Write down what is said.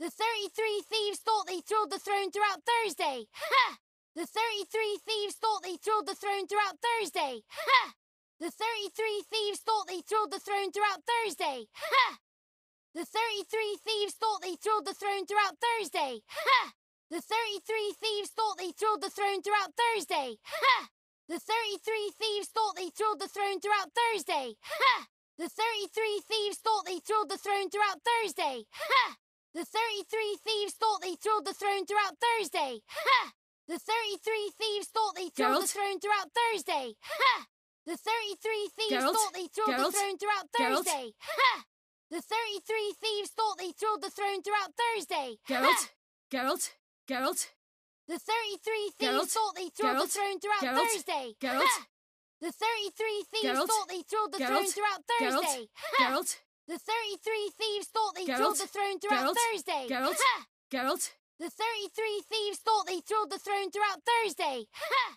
The 33 thieves thought they thrilled the throne throughout Thursday. Ha! The 33 thieves thought they thrilled the throne throughout Thursday. Ha! The 33 thieves thought they thrilled the throne throughout Thursday. Ha! The 33 thieves thought they thrilled the throne throughout Thursday. Ha! The 33 thieves thought they thrilled the throne throughout Thursday. Ha! The 33 thieves thought they thrilled the throne throughout Thursday. Ha! The 33 thieves thought they thrilled the throne throughout Thursday. Ha! The 33 thieves thought they thrilled the throne throughout Thursday. Ha! The 33 thieves thought they thrilled the throne throughout Thursday. Ha! The 33 thieves Geralt? thought they thrilled Geralt? the throne throughout Thursday. Ha! The 33 thieves thought they thrilled the throne throughout Thursday. Geralt? Geralt? Geralt? The 33 thieves thought they thrilled the throne throughout Thursday. Geralt? The 33 thieves thought they thrilled the throne throughout Thursday. Geralt? Geralt? The 33 thieves thought they Geralt, thrilled the throne throughout Geralt, Thursday. Geralt, Geralt. The 33 thieves thought they thrilled the throne throughout Thursday. Ha!